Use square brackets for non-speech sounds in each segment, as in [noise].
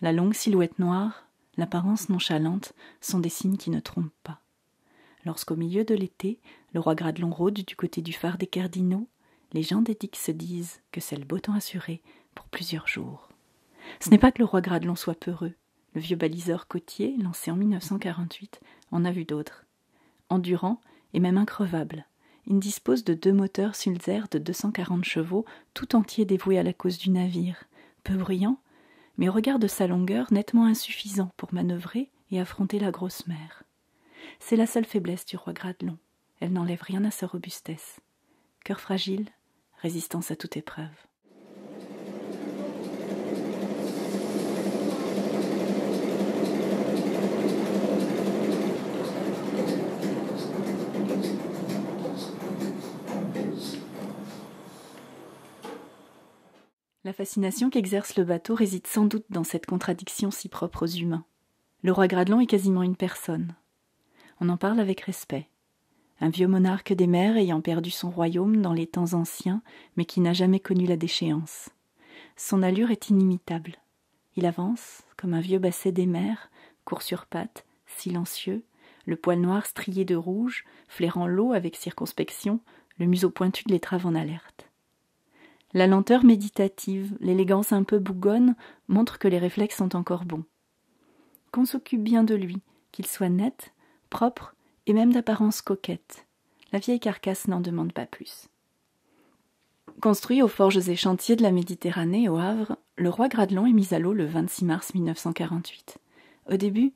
La longue silhouette noire, l'apparence nonchalante sont des signes qui ne trompent pas. Lorsqu'au milieu de l'été, le roi Gradelon rôde du côté du phare des Cardinaux, les gens d'Édic se disent que c'est le beau temps assuré pour plusieurs jours. Ce n'est pas que le roi Gradelon soit peureux. Le vieux baliseur côtier, lancé en 1948, en a vu d'autres. Endurant et même increvable, il dispose de deux moteurs Sulzer de 240 chevaux tout entier dévoués à la cause du navire, peu bruyants mais au regard de sa longueur nettement insuffisant pour manœuvrer et affronter la grosse mer. C'est la seule faiblesse du roi Gradelon. Elle n'enlève rien à sa robustesse. Cœur fragile, résistance à toute épreuve. La fascination qu'exerce le bateau réside sans doute dans cette contradiction si propre aux humains. Le roi Gradelon est quasiment une personne. On en parle avec respect. Un vieux monarque des mers ayant perdu son royaume dans les temps anciens, mais qui n'a jamais connu la déchéance. Son allure est inimitable. Il avance, comme un vieux basset des mers, court sur pattes, silencieux, le poil noir strié de rouge, flairant l'eau avec circonspection, le museau pointu de l'étrave en alerte. La lenteur méditative, l'élégance un peu bougonne montrent que les réflexes sont encore bons. Qu'on s'occupe bien de lui, qu'il soit net, propre et même d'apparence coquette. La vieille carcasse n'en demande pas plus. Construit aux forges et chantiers de la Méditerranée au Havre, le roi Gradelon est mis à l'eau le 26 mars 1948. Au début,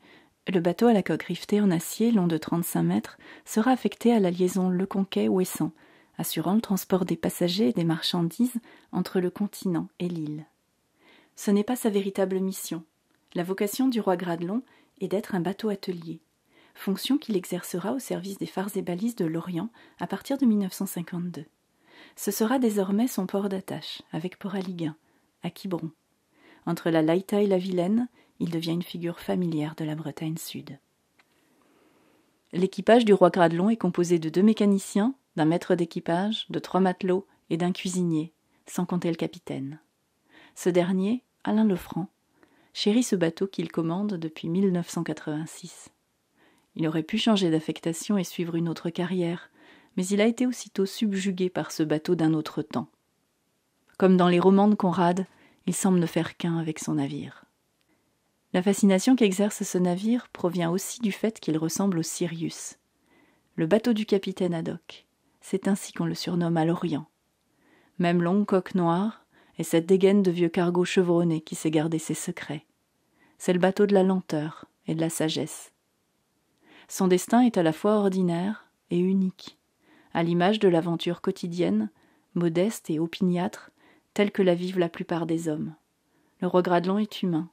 le bateau à la coque rivetée en acier long de 35 mètres sera affecté à la liaison Le Conquet-Ouessant, assurant le transport des passagers et des marchandises entre le continent et l'île. Ce n'est pas sa véritable mission. La vocation du roi Gradelon est d'être un bateau atelier, fonction qu'il exercera au service des phares et balises de l'Orient à partir de 1952. Ce sera désormais son port d'attache, avec port à à Quiberon. Entre la Laïta et la Vilaine, il devient une figure familière de la Bretagne Sud. L'équipage du roi Gradelon est composé de deux mécaniciens, d'un maître d'équipage, de trois matelots et d'un cuisinier, sans compter le capitaine. Ce dernier, Alain Lefranc, chérit ce bateau qu'il commande depuis 1986. Il aurait pu changer d'affectation et suivre une autre carrière, mais il a été aussitôt subjugué par ce bateau d'un autre temps. Comme dans les romans de Conrad, il semble ne faire qu'un avec son navire. La fascination qu'exerce ce navire provient aussi du fait qu'il ressemble au Sirius, le bateau du capitaine Haddock, c'est ainsi qu'on le surnomme à l'Orient. Même long coque noire et cette dégaine de vieux cargo chevronné qui sait garder ses secrets. C'est le bateau de la lenteur et de la sagesse. Son destin est à la fois ordinaire et unique, à l'image de l'aventure quotidienne, modeste et opiniâtre, telle que la vivent la plupart des hommes. Le roi Gradelon est humain.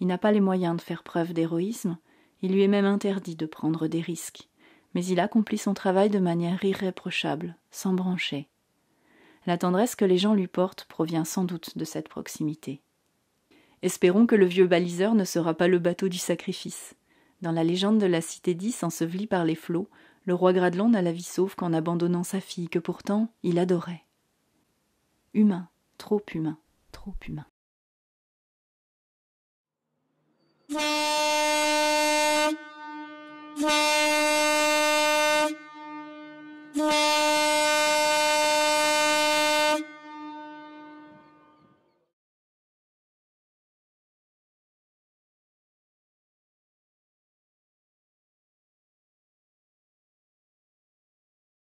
Il n'a pas les moyens de faire preuve d'héroïsme, il lui est même interdit de prendre des risques mais il accomplit son travail de manière irréprochable, sans brancher. La tendresse que les gens lui portent provient sans doute de cette proximité. Espérons que le vieux baliseur ne sera pas le bateau du sacrifice. Dans la légende de la cité dix ensevelie par les flots, le roi Gradelon n'a la vie sauve qu'en abandonnant sa fille que pourtant il adorait. Humain, trop humain, trop humain. [laughs]